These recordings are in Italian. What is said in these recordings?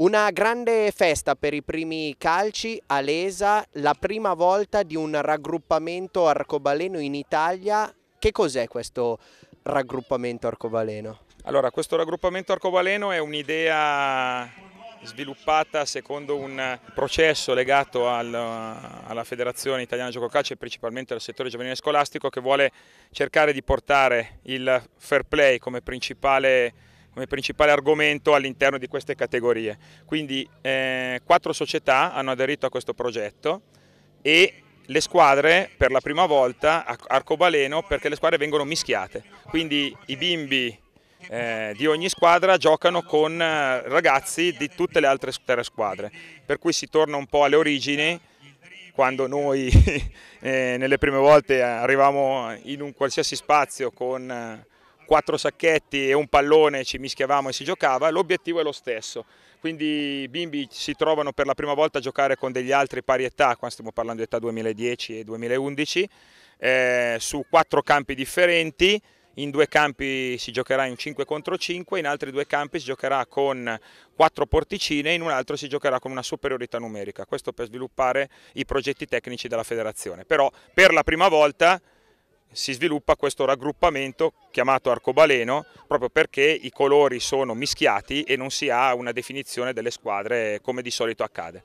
Una grande festa per i primi calci a Lesa, la prima volta di un raggruppamento arcobaleno in Italia. Che cos'è questo raggruppamento arcobaleno? Allora, questo raggruppamento arcobaleno è un'idea sviluppata secondo un processo legato al, alla Federazione Italiana Gioco Calcio e principalmente al settore giovanile scolastico che vuole cercare di portare il fair play come principale come principale argomento all'interno di queste categorie. Quindi eh, quattro società hanno aderito a questo progetto e le squadre per la prima volta arcobaleno perché le squadre vengono mischiate, quindi i bimbi eh, di ogni squadra giocano con eh, ragazzi di tutte le altre squadre, per cui si torna un po' alle origini quando noi eh, nelle prime volte arrivavamo in un qualsiasi spazio con eh, quattro sacchetti e un pallone ci mischiavamo e si giocava, l'obiettivo è lo stesso. Quindi i bimbi si trovano per la prima volta a giocare con degli altri pari età, qua stiamo parlando di età 2010 e 2011, eh, su quattro campi differenti, in due campi si giocherà in 5 contro 5, in altri due campi si giocherà con 4 porticine, in un altro si giocherà con una superiorità numerica. Questo per sviluppare i progetti tecnici della federazione. Però per la prima volta si sviluppa questo raggruppamento chiamato arcobaleno proprio perché i colori sono mischiati e non si ha una definizione delle squadre come di solito accade.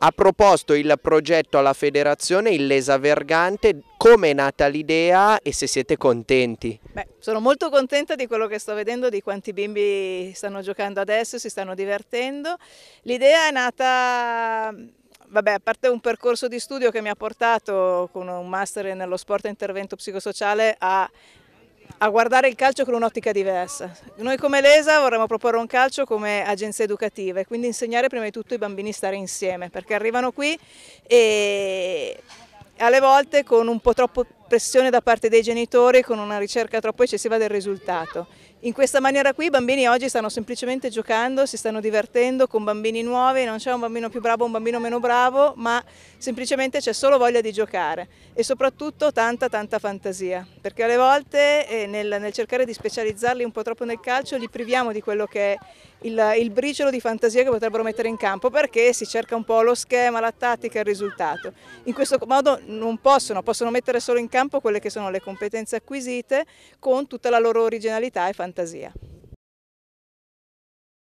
Ha proposto il progetto alla federazione Illesa Vergante, come è nata l'idea e se siete contenti? Beh, sono molto contenta di quello che sto vedendo, di quanti bimbi stanno giocando adesso, si stanno divertendo. L'idea è nata vabbè, a parte un percorso di studio che mi ha portato con un master nello sport e intervento psicosociale a, a guardare il calcio con un'ottica diversa. Noi come Lesa vorremmo proporre un calcio come agenzia educativa e quindi insegnare prima di tutto i bambini a stare insieme, perché arrivano qui e alle volte con un po' troppo pressione da parte dei genitori con una ricerca troppo eccessiva del risultato. In questa maniera qui i bambini oggi stanno semplicemente giocando, si stanno divertendo con bambini nuovi, non c'è un bambino più bravo o un bambino meno bravo, ma semplicemente c'è solo voglia di giocare e soprattutto tanta tanta fantasia, perché alle volte eh, nel, nel, cercare di specializzarli un po' troppo nel calcio li priviamo di quello che è il, il briciolo di fantasia che potrebbero mettere in campo perché si cerca un po' lo schema, la tattica, il risultato. In questo modo non possono, possono mettere solo in campo campo quelle che sono le competenze acquisite con tutta la loro originalità e fantasia.